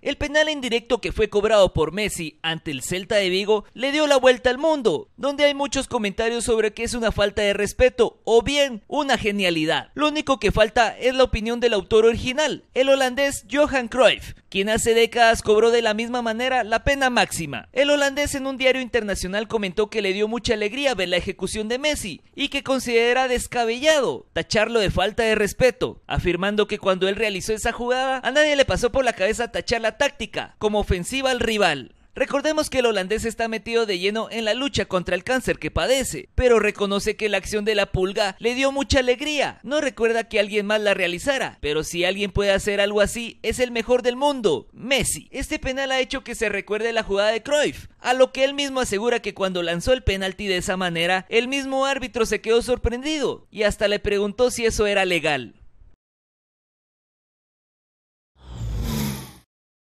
El penal indirecto que fue cobrado por Messi ante el Celta de Vigo le dio la vuelta al mundo, donde hay muchos comentarios sobre que es una falta de respeto o bien una genialidad. Lo único que falta es la opinión del autor original, el holandés Johan Cruyff, quien hace décadas cobró de la misma manera la pena máxima. El holandés en un diario internacional comentó que le dio mucha alegría ver la ejecución de Messi y que considera descabellado tacharlo de falta de respeto, afirmando que cuando él realizó esa jugada a nadie le pasó por la cabeza tacharla táctica como ofensiva al rival. Recordemos que el holandés está metido de lleno en la lucha contra el cáncer que padece, pero reconoce que la acción de la pulga le dio mucha alegría. No recuerda que alguien más la realizara, pero si alguien puede hacer algo así, es el mejor del mundo, Messi. Este penal ha hecho que se recuerde la jugada de Cruyff, a lo que él mismo asegura que cuando lanzó el penalti de esa manera, el mismo árbitro se quedó sorprendido y hasta le preguntó si eso era legal.